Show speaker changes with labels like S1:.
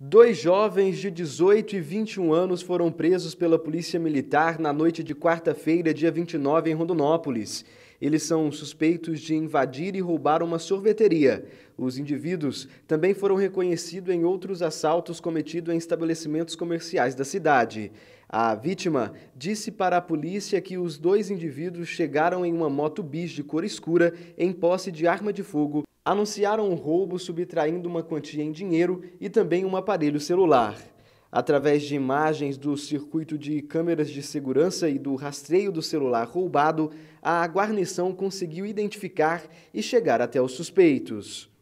S1: Dois jovens de 18 e 21 anos foram presos pela Polícia Militar na noite de quarta-feira, dia 29, em Rondonópolis. Eles são suspeitos de invadir e roubar uma sorveteria. Os indivíduos também foram reconhecidos em outros assaltos cometidos em estabelecimentos comerciais da cidade. A vítima disse para a polícia que os dois indivíduos chegaram em uma moto bis de cor escura em posse de arma de fogo anunciaram o roubo subtraindo uma quantia em dinheiro e também um aparelho celular. Através de imagens do circuito de câmeras de segurança e do rastreio do celular roubado, a guarnição conseguiu identificar e chegar até os suspeitos.